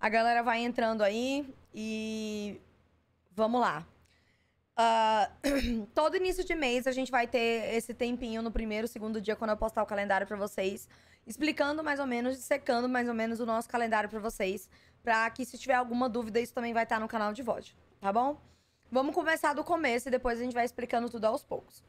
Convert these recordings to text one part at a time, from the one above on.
A galera vai entrando aí e vamos lá. Uh, todo início de mês a gente vai ter esse tempinho no primeiro, segundo dia, quando eu postar o calendário para vocês, explicando mais ou menos, secando mais ou menos o nosso calendário para vocês, para que se tiver alguma dúvida, isso também vai estar tá no canal de VOD, tá bom? Vamos começar do começo e depois a gente vai explicando tudo aos poucos.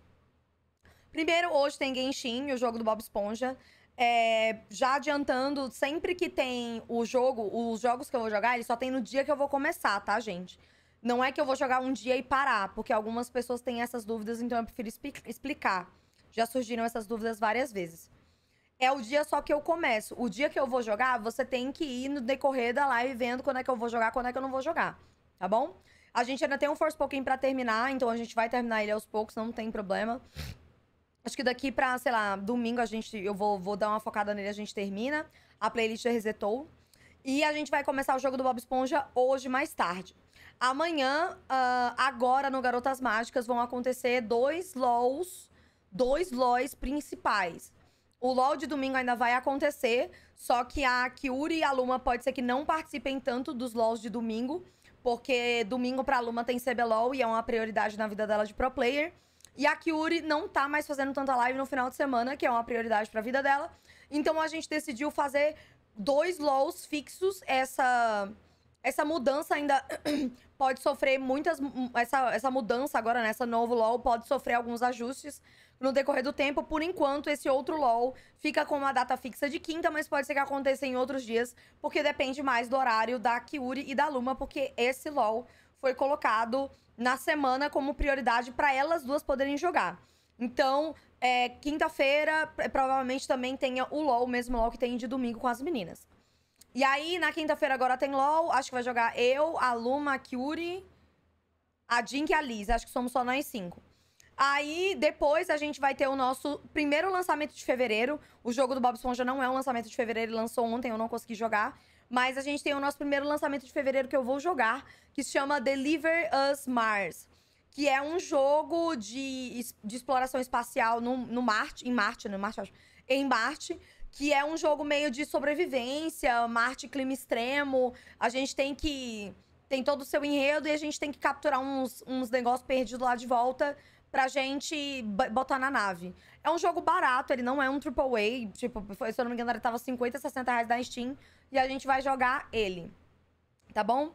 Primeiro, hoje tem Genshin, o jogo do Bob Esponja. É, já adiantando, sempre que tem o jogo, os jogos que eu vou jogar, ele só tem no dia que eu vou começar, tá, gente? Não é que eu vou jogar um dia e parar, porque algumas pessoas têm essas dúvidas, então eu prefiro explicar. Já surgiram essas dúvidas várias vezes. É o dia só que eu começo. O dia que eu vou jogar, você tem que ir no decorrer da live vendo quando é que eu vou jogar, quando é que eu não vou jogar, tá bom? A gente ainda tem um force Pokémon pra terminar, então a gente vai terminar ele aos poucos, não tem problema. Acho que daqui pra, sei lá, domingo a gente. Eu vou, vou dar uma focada nele, a gente termina. A playlist resetou. E a gente vai começar o jogo do Bob Esponja hoje, mais tarde. Amanhã, uh, agora no Garotas Mágicas, vão acontecer dois LOLs, dois LOLs principais. O LOL de domingo ainda vai acontecer, só que a Kiuri e a Luma pode ser que não participem tanto dos LOLs de domingo, porque domingo pra Luma tem CBLOL e é uma prioridade na vida dela de pro player. E a Kiuri não tá mais fazendo tanta live no final de semana, que é uma prioridade pra vida dela. Então a gente decidiu fazer dois LOLs fixos. Essa, essa mudança ainda pode sofrer muitas. Essa, essa mudança agora, nessa né, novo LOL, pode sofrer alguns ajustes no decorrer do tempo. Por enquanto, esse outro LOL fica com uma data fixa de quinta, mas pode ser que aconteça em outros dias, porque depende mais do horário da Kiuri e da Luma, porque esse LOL foi colocado na semana como prioridade para elas duas poderem jogar. Então, é, quinta-feira, é, provavelmente também tenha o LOL, o mesmo LOL que tem de domingo com as meninas. E aí, na quinta-feira agora tem LOL, acho que vai jogar eu, a Luma, a Kyuri, a Jink e a Liz. Acho que somos só nós cinco. Aí, depois, a gente vai ter o nosso primeiro lançamento de fevereiro. O jogo do Bob Esponja não é um lançamento de fevereiro, ele lançou ontem, eu não consegui jogar. Mas a gente tem o nosso primeiro lançamento de fevereiro que eu vou jogar, que se chama Deliver Us Mars. Que é um jogo de, de exploração espacial no, no Marte, em Marte, no né, Marte, acho, em Marte, que é um jogo meio de sobrevivência, Marte, clima extremo. A gente tem que. Tem todo o seu enredo e a gente tem que capturar uns, uns negócios perdidos lá de volta pra gente botar na nave. É um jogo barato, ele não é um AAA. Tipo, se eu não me engano, ele tava 50, 60 reais da Steam e a gente vai jogar ele. Tá bom?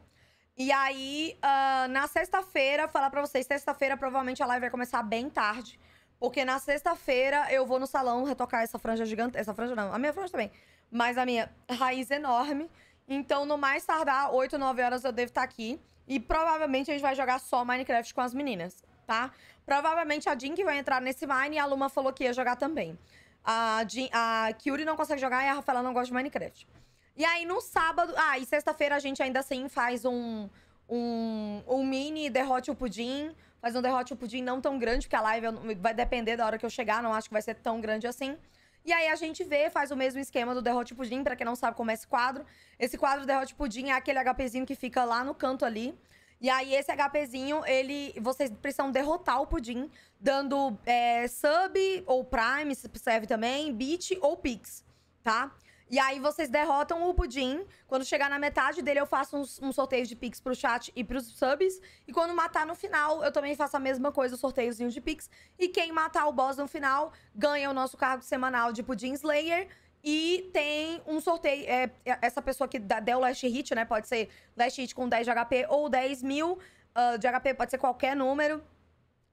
E aí, uh, na sexta-feira, falar pra vocês, sexta-feira provavelmente a live vai começar bem tarde. Porque na sexta-feira eu vou no salão retocar essa franja gigante. Essa franja não, a minha franja também. Mas a minha raiz enorme. Então, no mais tardar, 8, 9 horas eu devo estar tá aqui. E provavelmente a gente vai jogar só Minecraft com as meninas, tá? Provavelmente a Jink que vai entrar nesse Mine e a Luma falou que ia jogar também. A, Jean, a Kyuri não consegue jogar e a Rafaela não gosta de Minecraft. E aí no sábado. Ah, e sexta-feira a gente ainda assim faz um, um, um mini derrote o pudim. Faz um derrote o pudim não tão grande, porque a live vai depender da hora que eu chegar, não acho que vai ser tão grande assim. E aí a gente vê, faz o mesmo esquema do Derrote o Pudim, para quem não sabe como é esse quadro. Esse quadro Derrote o Pudim é aquele HPzinho que fica lá no canto ali. E aí esse HPzinho, ele, vocês precisam derrotar o pudim, dando é, sub ou prime, serve também, beat ou pix, tá? E aí vocês derrotam o Pudim. Quando chegar na metade dele, eu faço uns, um sorteio de Pix pro chat e pros subs. E quando matar no final, eu também faço a mesma coisa, o sorteiozinho de Pix. E quem matar o boss no final, ganha o nosso cargo semanal de Pudim Slayer. E tem um sorteio. É, é essa pessoa que der o last hit, né? Pode ser last hit com 10 de HP ou 10 mil uh, de HP, pode ser qualquer número.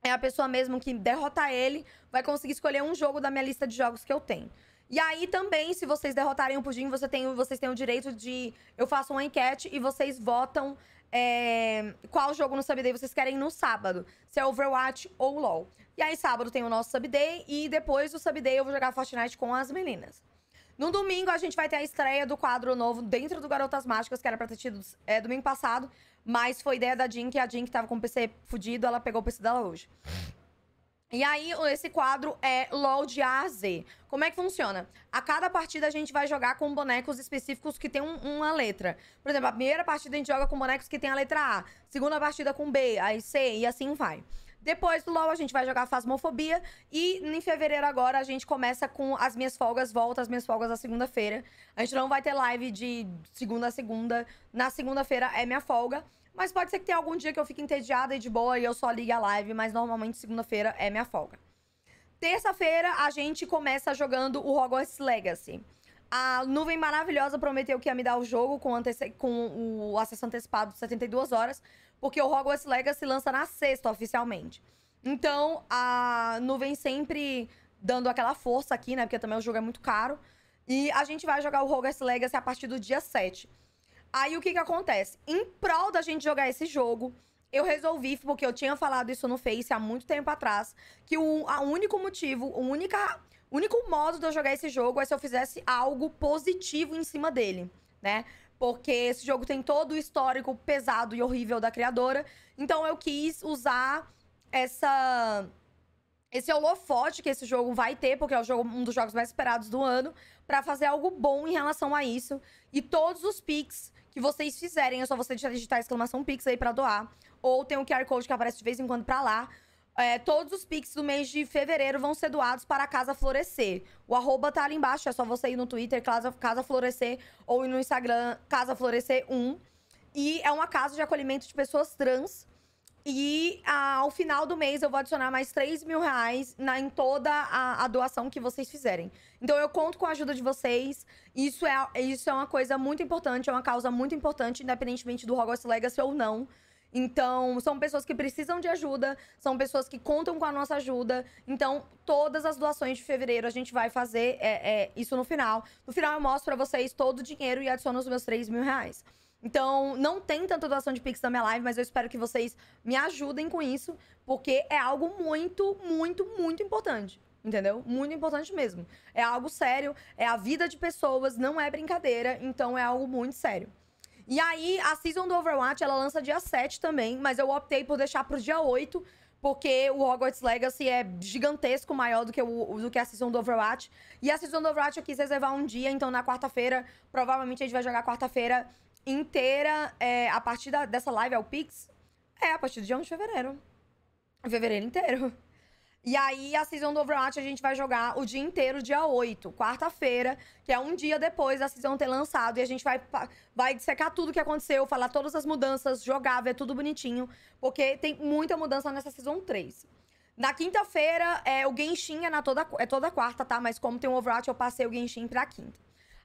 É a pessoa mesmo que derrotar ele, vai conseguir escolher um jogo da minha lista de jogos que eu tenho. E aí também, se vocês derrotarem o Pudim, você tem, vocês têm o direito de. Eu faço uma enquete e vocês votam é, qual jogo no Sub Day vocês querem no sábado. Se é Overwatch ou LOL. E aí, sábado tem o nosso Sub Day e depois do Sub Day eu vou jogar Fortnite com as meninas. No domingo, a gente vai ter a estreia do quadro novo dentro do Garotas Mágicas, que era pra ter tido é, domingo passado, mas foi ideia da Jin, que a Jin que tava com o PC fudido, ela pegou o PC dela hoje. E aí, esse quadro é LOL de A a Z. Como é que funciona? A cada partida a gente vai jogar com bonecos específicos que tem um, uma letra. Por exemplo, a primeira partida a gente joga com bonecos que tem a letra A, segunda partida com B, aí C e assim vai. Depois do LOL, a gente vai jogar Fasmofobia. E em fevereiro agora, a gente começa com as minhas folgas, volta as minhas folgas na segunda-feira. A gente não vai ter live de segunda a segunda. Na segunda-feira é minha folga. Mas pode ser que tenha algum dia que eu fique entediada e de boa e eu só ligue a live, mas normalmente segunda-feira é minha folga. Terça-feira a gente começa jogando o Hogwarts Legacy. A nuvem maravilhosa prometeu que ia me dar o jogo com, com o acesso antecipado de 72 horas, porque o Hogwarts Legacy lança na sexta oficialmente. Então, a nuvem sempre dando aquela força aqui, né? Porque também o jogo é muito caro. E a gente vai jogar o Hogwarts Legacy a partir do dia 7. Aí o que que acontece? Em prol da gente jogar esse jogo, eu resolvi, porque eu tinha falado isso no Face há muito tempo atrás, que o a único motivo, o única, único modo de eu jogar esse jogo é se eu fizesse algo positivo em cima dele, né? Porque esse jogo tem todo o histórico pesado e horrível da criadora. Então eu quis usar essa esse holofote que esse jogo vai ter, porque é o jogo, um dos jogos mais esperados do ano, para fazer algo bom em relação a isso. E todos os picks que vocês fizerem. É só você digitar exclamação Pix aí pra doar. Ou tem um QR Code que aparece de vez em quando pra lá. É, todos os Pix do mês de fevereiro vão ser doados para a Casa Florescer. O arroba tá ali embaixo, é só você ir no Twitter, Casa, casa Florescer, ou ir no Instagram, Casa Florescer 1. E é uma casa de acolhimento de pessoas trans e ah, ao final do mês eu vou adicionar mais 3 mil reais na, em toda a, a, doação que vocês fizerem. Então eu conto com a ajuda de vocês. Isso é, isso é uma coisa muito importante, é uma causa muito importante, independentemente do Hogwarts Legacy ou não. Então, são pessoas que precisam de ajuda, são pessoas que contam com a nossa ajuda. Então, todas as doações de fevereiro a gente vai fazer é, é, isso no final. No final, eu mostro pra vocês todo o dinheiro e adiciono os meus 3 mil reais. Então, não tem tanta doação de Pix na minha live, mas eu espero que vocês me ajudem com isso, porque é algo muito, muito, muito importante. Entendeu? Muito importante mesmo. É algo sério, é a vida de pessoas, não é brincadeira, então é algo muito sério. E aí, a Season do Overwatch, ela lança dia 7 também, mas eu optei por deixar pro dia 8, porque o Hogwarts Legacy é gigantesco, maior do que, o, do que a Season do Overwatch. E a Season do Overwatch eu quis reservar um dia, então na quarta-feira, provavelmente a gente vai jogar quarta-feira inteira é, a partir da, dessa live ao Pix é a partir do dia 1 de fevereiro. Fevereiro inteiro. E aí, a Season do Overwatch a gente vai jogar o dia inteiro, dia 8, quarta-feira, que é um dia depois da Season ter lançado. E a gente vai, vai dissecar tudo que aconteceu, falar todas as mudanças, jogar, ver tudo bonitinho, porque tem muita mudança nessa Season 3. Na quinta-feira, é, o Genshin é, na toda, é toda quarta, tá? Mas como tem o um Overwatch, eu passei o Genshin pra quinta.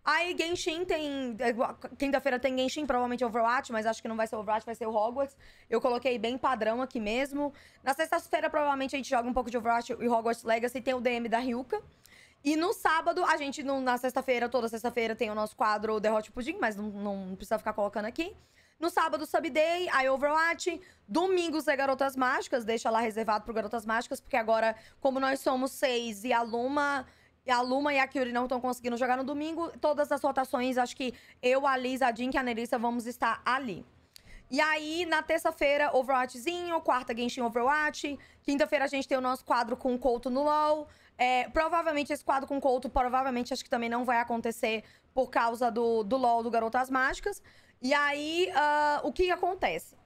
Aí Genshin tem. É quinta-feira tem Genshin, provavelmente Overwatch, mas acho que não vai ser Overwatch, vai ser o Hogwarts. Eu coloquei bem padrão aqui mesmo. Na sexta-feira, provavelmente, a gente joga um pouco de Overwatch e Hogwarts Legacy. Tem o DM da Ryuka. E no sábado, a gente, na sexta-feira, toda sexta-feira, tem o nosso quadro The Hot Pudding, mas não, não precisa ficar colocando aqui. No sábado, Sub Day, aí Overwatch. Domingos é Garotas Mágicas, deixa lá reservado pro Garotas Mágicas, porque agora, como nós somos seis e a Luma e a Luma e a Kyuri não estão conseguindo jogar no domingo. Todas as rotações, acho que eu, a Liz, a Jin e é a Nerissa vamos estar ali. E aí, na terça-feira, Overwatchzinho, quarta, Genshin Overwatch. Quinta-feira, a gente tem o nosso quadro com o Couto no LoL. É, provavelmente, esse quadro com o Couto, provavelmente, acho que também não vai acontecer por causa do, do LoL do Garotas Mágicas. E aí, uh, o que acontece?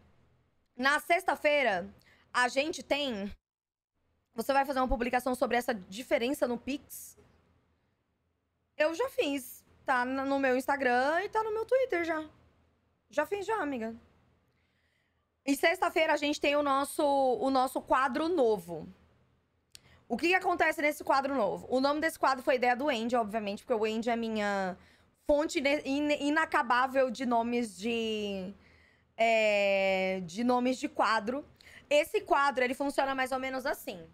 Na sexta-feira, a gente tem... Você vai fazer uma publicação sobre essa diferença no Pix eu já fiz. Tá no meu Instagram e tá no meu Twitter já. Já fiz já, amiga. E sexta-feira a gente tem o nosso, o nosso quadro novo. O que, que acontece nesse quadro novo? O nome desse quadro foi ideia do Andy, obviamente, porque o Andy é minha fonte in inacabável de nomes de. É, de nomes de quadro. Esse quadro, ele funciona mais ou menos assim.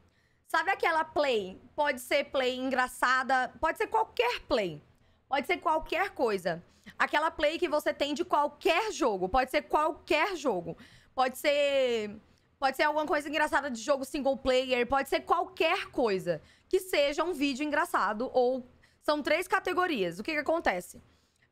Sabe aquela play? Pode ser play engraçada, pode ser qualquer play. Pode ser qualquer coisa. Aquela play que você tem de qualquer jogo, pode ser qualquer jogo. Pode ser pode ser alguma coisa engraçada de jogo single player, pode ser qualquer coisa que seja um vídeo engraçado ou são três categorias. O que que acontece?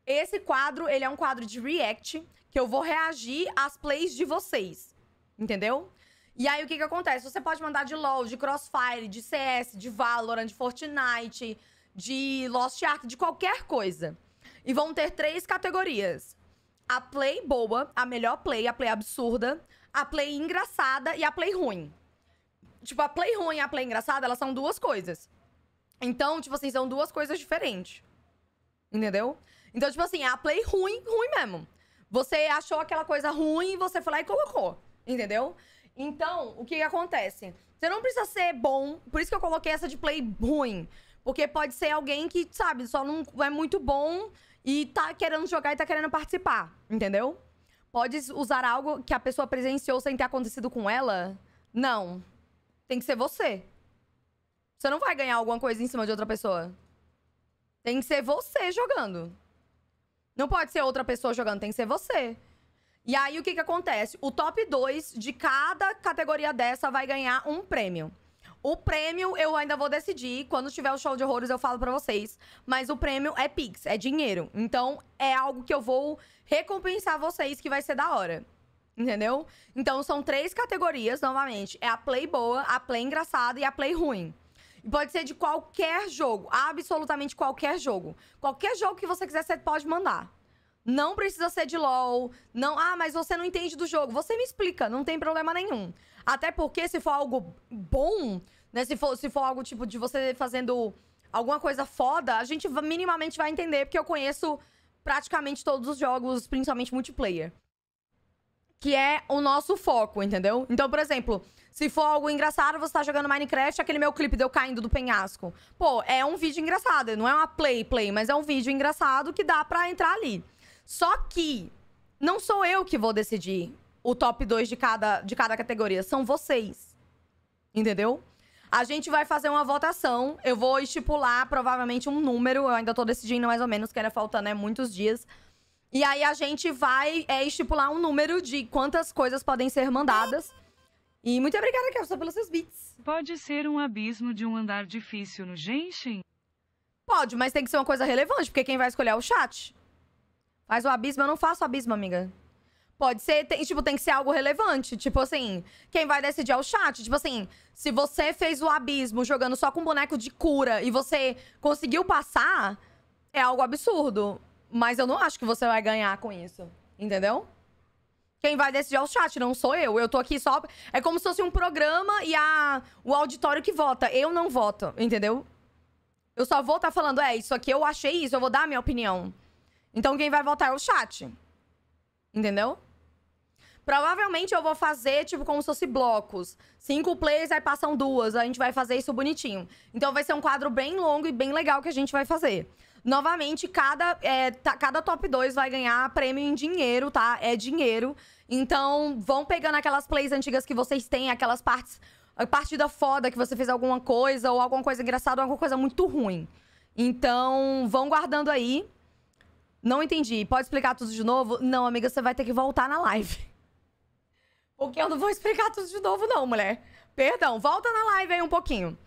Esse quadro, ele é um quadro de react que eu vou reagir às plays de vocês. Entendeu? E aí, o que que acontece? Você pode mandar de LoL, de Crossfire, de CS, de Valorant, de Fortnite, de Lost Ark, de qualquer coisa. E vão ter três categorias. A play boa, a melhor play, a play absurda, a play engraçada e a play ruim. Tipo, a play ruim e a play engraçada, elas são duas coisas. Então, tipo assim, são duas coisas diferentes. Entendeu? Então, tipo assim, é a play ruim, ruim mesmo. Você achou aquela coisa ruim e você foi lá e colocou. Entendeu? Então, o que, que acontece? Você não precisa ser bom, por isso que eu coloquei essa de play ruim. Porque pode ser alguém que, sabe, só não é muito bom e tá querendo jogar e tá querendo participar, entendeu? Pode usar algo que a pessoa presenciou sem ter acontecido com ela? Não. Tem que ser você. Você não vai ganhar alguma coisa em cima de outra pessoa. Tem que ser você jogando. Não pode ser outra pessoa jogando, tem que ser você. E aí, o que que acontece? O top 2 de cada categoria dessa vai ganhar um prêmio. O prêmio eu ainda vou decidir. Quando tiver o show de horrores, eu falo para vocês. Mas o prêmio é Pix, é dinheiro. Então, é algo que eu vou recompensar vocês, que vai ser da hora. Entendeu? Então, são três categorias, novamente. É a play boa, a play engraçada e a play ruim. E pode ser de qualquer jogo, absolutamente qualquer jogo. Qualquer jogo que você quiser, você pode mandar. Não precisa ser de LOL. Não, ah, mas você não entende do jogo. Você me explica, não tem problema nenhum. Até porque se for algo bom, né? Se for, se for algo tipo de você fazendo alguma coisa foda, a gente minimamente vai entender, porque eu conheço praticamente todos os jogos, principalmente multiplayer. Que é o nosso foco, entendeu? Então, por exemplo, se for algo engraçado, você tá jogando Minecraft, aquele meu clipe deu caindo do penhasco. Pô, é um vídeo engraçado, não é uma play, play, mas é um vídeo engraçado que dá pra entrar ali. Só que não sou eu que vou decidir o top 2 de cada, de cada categoria, são vocês. Entendeu? A gente vai fazer uma votação. Eu vou estipular provavelmente um número. Eu ainda tô decidindo mais ou menos, que era faltando né, muitos dias. E aí a gente vai é, estipular um número de quantas coisas podem ser mandadas. E muito obrigada, Kelsa, pelos seus bits. Pode ser um abismo de um andar difícil no Genshin? Pode, mas tem que ser uma coisa relevante, porque quem vai escolher é o chat. Faz o abismo, eu não faço abismo, amiga. Pode ser, tem, tipo, tem que ser algo relevante. Tipo assim, quem vai decidir é o chat. Tipo assim, se você fez o abismo jogando só com boneco de cura e você conseguiu passar, é algo absurdo. Mas eu não acho que você vai ganhar com isso. Entendeu? Quem vai decidir é o chat, não sou eu. Eu tô aqui só. É como se fosse um programa e a... o auditório que vota. Eu não voto, entendeu? Eu só vou estar tá falando, é, isso aqui eu achei isso, eu vou dar a minha opinião. Então quem vai votar é o chat. Entendeu? Provavelmente eu vou fazer, tipo, como se fosse blocos. Cinco plays, aí passam duas. A gente vai fazer isso bonitinho. Então vai ser um quadro bem longo e bem legal que a gente vai fazer. Novamente, cada, é, tá, cada top 2 vai ganhar prêmio em dinheiro, tá? É dinheiro. Então, vão pegando aquelas plays antigas que vocês têm, aquelas partes. A partida foda que você fez alguma coisa, ou alguma coisa engraçada, ou alguma coisa muito ruim. Então, vão guardando aí. Não entendi. Pode explicar tudo de novo? Não, amiga, você vai ter que voltar na live. Porque eu não vou explicar tudo de novo, não, mulher. Perdão, volta na live aí um pouquinho.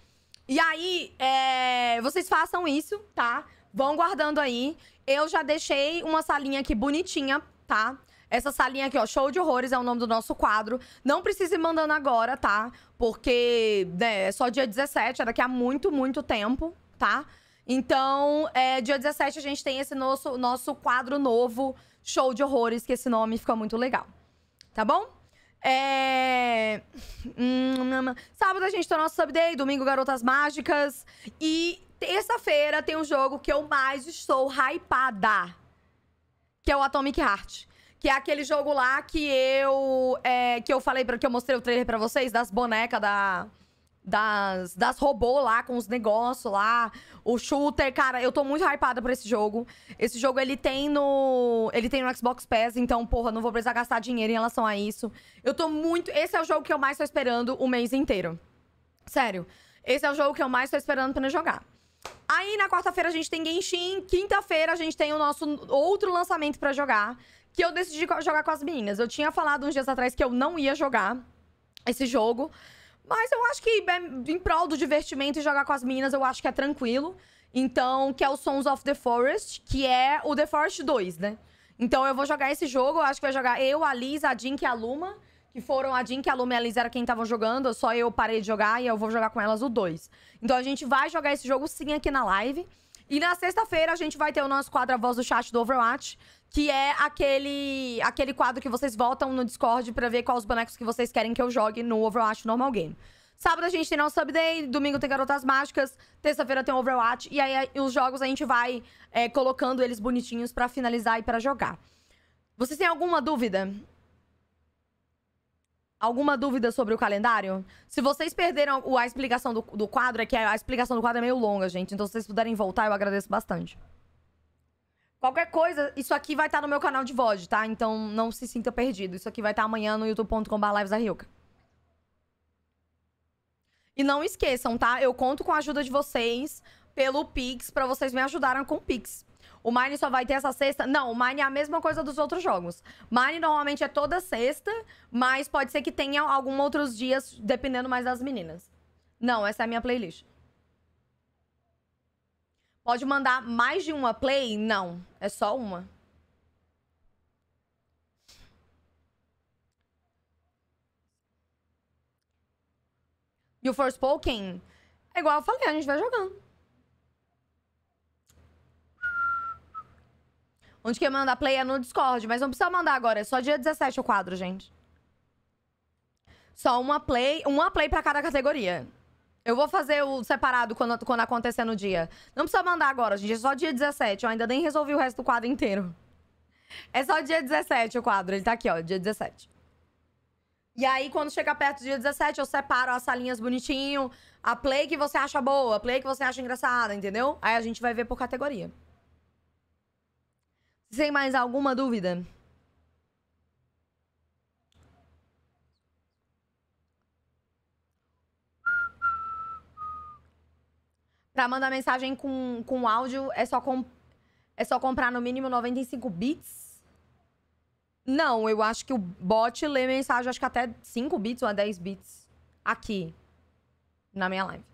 E aí, é... vocês façam isso, tá? Vão guardando aí. Eu já deixei uma salinha aqui bonitinha, tá? Essa salinha aqui, ó, Show de Horrores é o nome do nosso quadro. Não precisa ir mandando agora, tá? Porque né, é só dia 17, é daqui a muito, muito tempo, tá? Então, é, dia 17 a gente tem esse nosso, nosso quadro novo, Show de Horrores, que esse nome fica muito legal. Tá bom? É... Hum, hum, hum. sábado a gente tem tá o nosso Sub Day, domingo Garotas Mágicas. E terça-feira tem um jogo que eu mais estou hypada. Que é o Atomic Heart. Que é aquele jogo lá que eu... É, que eu falei, pra, que eu mostrei o trailer pra vocês, das bonecas da das, das robô lá, com os negócios lá. O shooter, cara, eu tô muito hypada por esse jogo. Esse jogo, ele tem no... Ele tem no Xbox Pass, então, porra, não vou precisar gastar dinheiro em relação a isso. Eu tô muito... Esse é o jogo que eu mais tô esperando o mês inteiro. Sério. Esse é o jogo que eu mais tô esperando pra jogar. Aí, na quarta-feira, a gente tem Genshin. Quinta-feira, a gente tem o nosso outro lançamento pra jogar. Que eu decidi jogar com as meninas. Eu tinha falado uns dias atrás que eu não ia jogar esse jogo. Mas eu acho que né, em prol do divertimento e jogar com as meninas, eu acho que é tranquilo. Então, que é o Sons of the Forest, que é o The Forest 2, né? Então eu vou jogar esse jogo, eu acho que vai jogar eu, a Liz, a Jink e é a Luma. Que foram a Jink, a Luma e a Liz era quem estavam jogando, só eu parei de jogar e eu vou jogar com elas o 2. Então a gente vai jogar esse jogo sim aqui na live. E na sexta-feira a gente vai ter o nosso quadro A Voz do Chat do Overwatch que é aquele aquele quadro que vocês votam no Discord para ver quais os bonecos que vocês querem que eu jogue no Overwatch normal game. Sábado a gente tem nosso Subday, domingo tem garotas mágicas, terça-feira tem Overwatch e aí os jogos a gente vai é, colocando eles bonitinhos para finalizar e para jogar. Vocês têm alguma dúvida? Alguma dúvida sobre o calendário? Se vocês perderam a explicação do, do quadro, é que a explicação do quadro é meio longa, gente. Então, se vocês puderem voltar, eu agradeço bastante. Qualquer coisa, isso aqui vai estar tá no meu canal de VOD, tá? Então não se sinta perdido. Isso aqui vai estar tá amanhã no youtube.com.br livesarrioca. E não esqueçam, tá? Eu conto com a ajuda de vocês pelo Pix, para vocês me ajudarem com o Pix. O Mine só vai ter essa sexta? Não, o Mine é a mesma coisa dos outros jogos. Mine normalmente é toda sexta, mas pode ser que tenha algum outros dias, dependendo mais das meninas. Não, essa é a minha playlist. Pode mandar mais de uma play? Não, é só uma. E o Forspoken é igual eu falei, a gente vai jogando. Onde quer mandar play é no Discord, mas não precisa mandar agora, é só dia 17 o quadro, gente. Só uma play, uma play pra cada categoria. Eu vou fazer o separado quando, quando acontecer no dia. Não precisa mandar agora, gente. É só dia 17. Eu ainda nem resolvi o resto do quadro inteiro. É só dia 17 o quadro. Ele tá aqui, ó. Dia 17. E aí, quando chega perto do dia 17, eu separo as salinhas bonitinho. A play que você acha boa, a play que você acha engraçada, entendeu? Aí a gente vai ver por categoria. Sem mais alguma dúvida? Para mandar mensagem com, com áudio, é só, com, é só comprar no mínimo 95 bits? Não, eu acho que o bot lê mensagem, acho que até 5 bits ou a 10 bits aqui na minha live.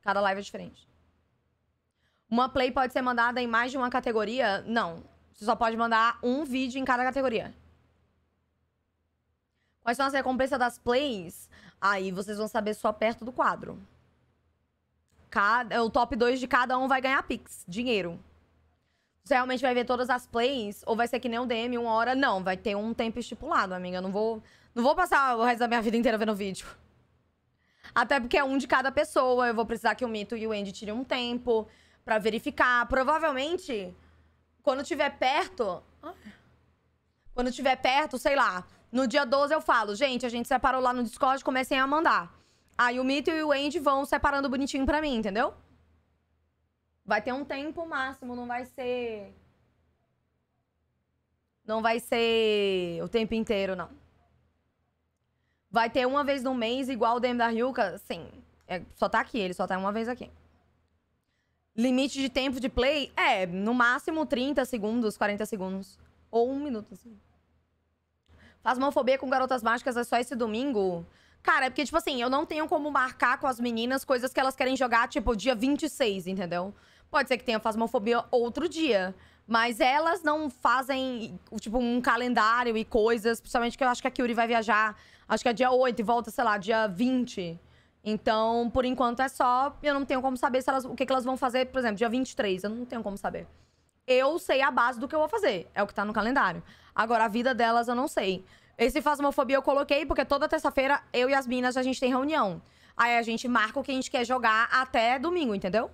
Cada live é diferente. Uma play pode ser mandada em mais de uma categoria? Não. Você só pode mandar um vídeo em cada categoria. Quais são as recompensas das plays? Aí vocês vão saber só perto do quadro. Cada, o top 2 de cada um vai ganhar Pix, dinheiro. Você realmente vai ver todas as plays? Ou vai ser que nem um DM, uma hora? Não, vai ter um tempo estipulado, amiga. Eu não vou, não vou passar o resto da minha vida inteira vendo vídeo. Até porque é um de cada pessoa. Eu vou precisar que o Mito e o Andy tirem um tempo para verificar. Provavelmente, quando tiver perto. Quando tiver perto, sei lá. No dia 12 eu falo, gente, a gente separou lá no Discord, comecem a mandar. Aí o Mito e o Andy vão separando bonitinho pra mim, entendeu? Vai ter um tempo máximo, não vai ser. Não vai ser o tempo inteiro, não. Vai ter uma vez no mês, igual o DM da Ryuka, sim. É, só tá aqui, ele só tá uma vez aqui. Limite de tempo de play? É, no máximo 30 segundos, 40 segundos. Ou um minuto, assim. Faz homofobia com garotas mágicas é só esse domingo? Cara, é porque, tipo assim, eu não tenho como marcar com as meninas coisas que elas querem jogar, tipo, dia 26, entendeu? Pode ser que tenha fasmofobia outro dia. Mas elas não fazem, tipo, um calendário e coisas. Principalmente que eu acho que a Kyuri vai viajar. Acho que é dia 8 e volta, sei lá, dia 20. Então, por enquanto é só. Eu não tenho como saber se elas, o que, que elas vão fazer, por exemplo, dia 23. Eu não tenho como saber. Eu sei a base do que eu vou fazer. É o que tá no calendário. Agora, a vida delas eu não sei. Esse Fasmofobia eu coloquei porque toda terça-feira eu e as minas a gente tem reunião. Aí a gente marca o que a gente quer jogar até domingo, entendeu?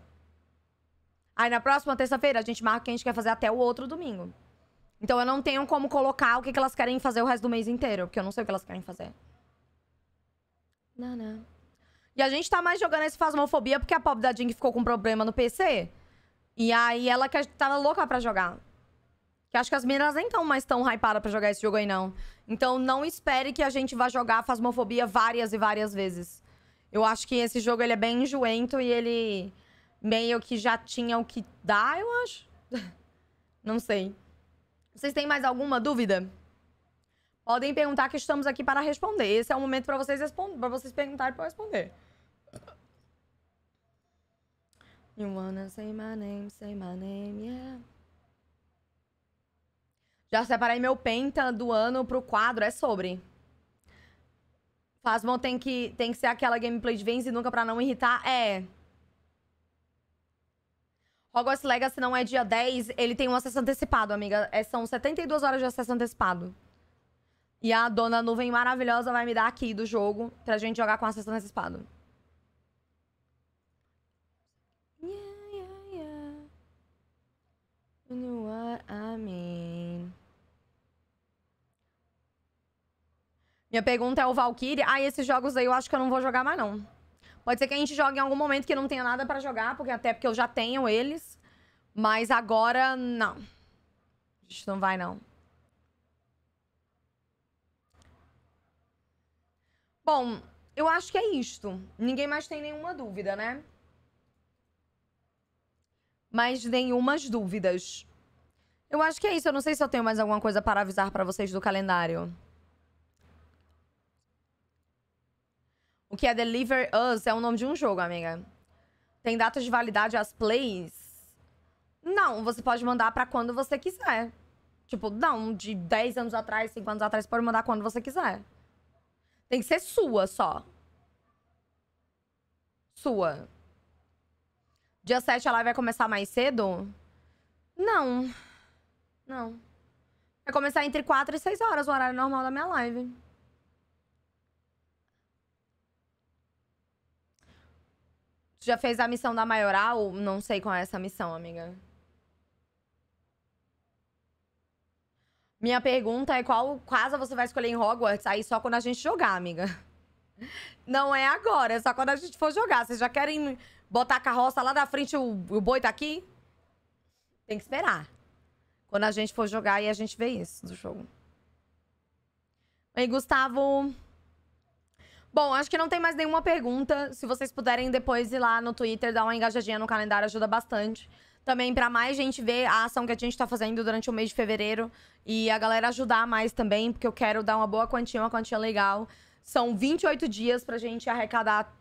Aí na próxima terça-feira a gente marca o que a gente quer fazer até o outro domingo. Então eu não tenho como colocar o que, que elas querem fazer o resto do mês inteiro, porque eu não sei o que elas querem fazer. Não, não. E a gente tá mais jogando esse Fasmofobia porque a pobre da Jing ficou com problema no PC. E aí ela que tava tá louca pra jogar. Que acho que as meninas nem estão mais tão hypadas pra jogar esse jogo aí, não. Então não espere que a gente vá jogar Fasmofobia várias e várias vezes. Eu acho que esse jogo ele é bem enjoento e ele meio que já tinha o que dá, eu acho. Não sei. Vocês têm mais alguma dúvida? Podem perguntar que estamos aqui para responder. Esse é o momento para vocês respond... para vocês perguntarem para eu responder. You wanna say my name, say my name, yeah. Já separei meu penta do ano pro quadro, é sobre. Fasmon tem que, tem que ser aquela gameplay de vence nunca pra não irritar. É. Hogwarts Legacy não é dia 10, ele tem um acesso antecipado, amiga. É, são 72 horas de acesso antecipado. E a dona nuvem maravilhosa vai me dar aqui do jogo pra gente jogar com acesso antecipado. Yeah, yeah, yeah. You know what I mean. Minha pergunta é o Valkyrie. Ah, esses jogos aí eu acho que eu não vou jogar mais, não. Pode ser que a gente jogue em algum momento que não tenha nada pra jogar, porque até porque eu já tenho eles. Mas agora, não. A gente não vai, não. Bom, eu acho que é isto. Ninguém mais tem nenhuma dúvida, né? Mais nenhumas dúvidas. Eu acho que é isso. Eu não sei se eu tenho mais alguma coisa para avisar para vocês do calendário. O que é Deliver Us é o nome de um jogo, amiga. Tem data de validade as plays? Não, você pode mandar para quando você quiser. Tipo, não, de 10 anos atrás, 5 anos atrás, pode mandar quando você quiser. Tem que ser sua só. Sua. Dia 7 a live vai começar mais cedo? Não. Não. Vai começar entre 4 e 6 horas, o horário normal da minha live. Tu já fez a missão da maioral? Não sei qual é essa missão, amiga. Minha pergunta é qual casa você vai escolher em Hogwarts? Aí só quando a gente jogar, amiga. Não é agora, é só quando a gente for jogar. Vocês já querem botar a carroça lá na frente e o, o boi tá aqui? Tem que esperar. Quando a gente for jogar e a gente vê isso do jogo. Aí, Gustavo. Bom, acho que não tem mais nenhuma pergunta. Se vocês puderem depois ir lá no Twitter, dar uma engajadinha no calendário, ajuda bastante. Também para mais gente ver a ação que a gente tá fazendo durante o mês de fevereiro e a galera ajudar mais também, porque eu quero dar uma boa quantia, uma quantia legal. São 28 dias pra gente arrecadar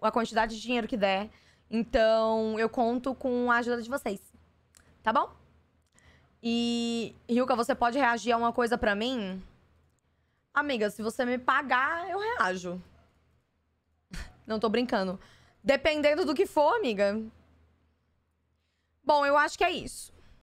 a quantidade de dinheiro que der. Então, eu conto com a ajuda de vocês. Tá bom? E, Ryuka, você pode reagir a uma coisa para mim? Amiga, se você me pagar, eu reajo. Não tô brincando. Dependendo do que for, amiga. Bom, eu acho que é isso.